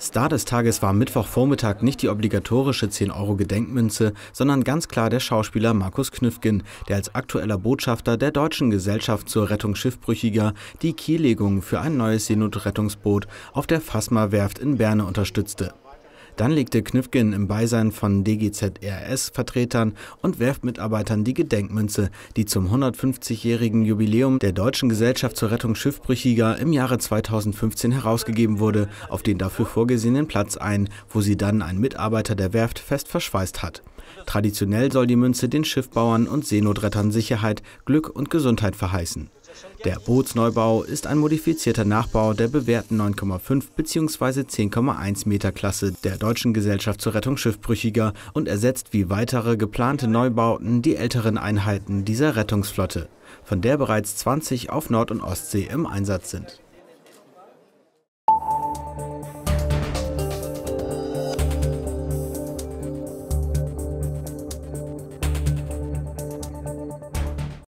Star des Tages war Mittwochvormittag nicht die obligatorische 10-Euro-Gedenkmünze, sondern ganz klar der Schauspieler Markus Knüffgen, der als aktueller Botschafter der Deutschen Gesellschaft zur Rettung Schiffbrüchiger die Kiellegung für ein neues Seenotrettungsboot auf der Fasma-Werft in Berne unterstützte. Dann legte Knüpfgen im Beisein von DGZRS-Vertretern und Werftmitarbeitern die Gedenkmünze, die zum 150-jährigen Jubiläum der Deutschen Gesellschaft zur Rettung Schiffbrüchiger im Jahre 2015 herausgegeben wurde, auf den dafür vorgesehenen Platz ein, wo sie dann ein Mitarbeiter der Werft fest verschweißt hat. Traditionell soll die Münze den Schiffbauern und Seenotrettern Sicherheit, Glück und Gesundheit verheißen. Der Bootsneubau ist ein modifizierter Nachbau der bewährten 9,5 bzw. 10,1 Meter Klasse der Deutschen Gesellschaft zur Rettung Schiffbrüchiger und ersetzt wie weitere geplante Neubauten die älteren Einheiten dieser Rettungsflotte, von der bereits 20 auf Nord- und Ostsee im Einsatz sind.